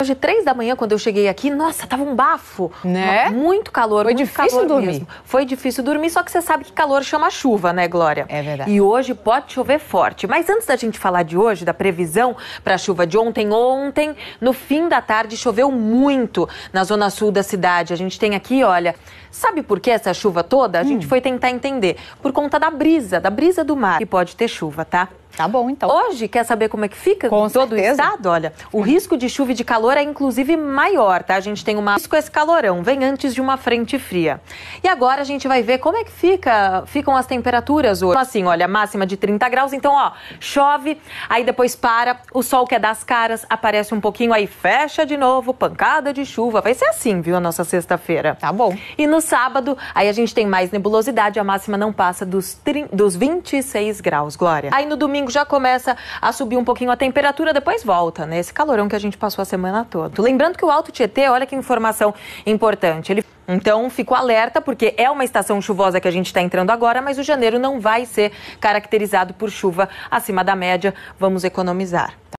Hoje é três da manhã, quando eu cheguei aqui, nossa, tava um bafo. Né? Muito calor, Foi muito difícil calor dormir. Mesmo. Foi difícil dormir, só que você sabe que calor chama chuva, né, Glória? É verdade. E hoje pode chover forte. Mas antes da gente falar de hoje, da previsão para a chuva de ontem, ontem, no fim da tarde, choveu muito na zona sul da cidade. A gente tem aqui, olha, sabe por que essa chuva toda? A gente hum. foi tentar entender. Por conta da brisa, da brisa do mar. E pode ter chuva, tá? Tá bom, então. Hoje, quer saber como é que fica Com todo certeza. o estado? Olha, o risco de chuva e de calor é inclusive maior, tá? A gente tem uma risco esse calorão, vem antes de uma frente fria. E agora a gente vai ver como é que fica, ficam as temperaturas hoje. Então, assim, olha, máxima de 30 graus, então, ó, chove, aí depois para, o sol quer é dar as caras, aparece um pouquinho, aí fecha de novo, pancada de chuva. Vai ser assim, viu, a nossa sexta-feira. Tá bom. E no sábado, aí a gente tem mais nebulosidade, a máxima não passa dos, tri... dos 26 graus, Glória. Aí no domingo domingo já começa a subir um pouquinho a temperatura, depois volta, né? Esse calorão que a gente passou a semana toda. Lembrando que o Alto Tietê, olha que informação importante. Ele então, fico alerta, porque é uma estação chuvosa que a gente está entrando agora, mas o janeiro não vai ser caracterizado por chuva acima da média. Vamos economizar.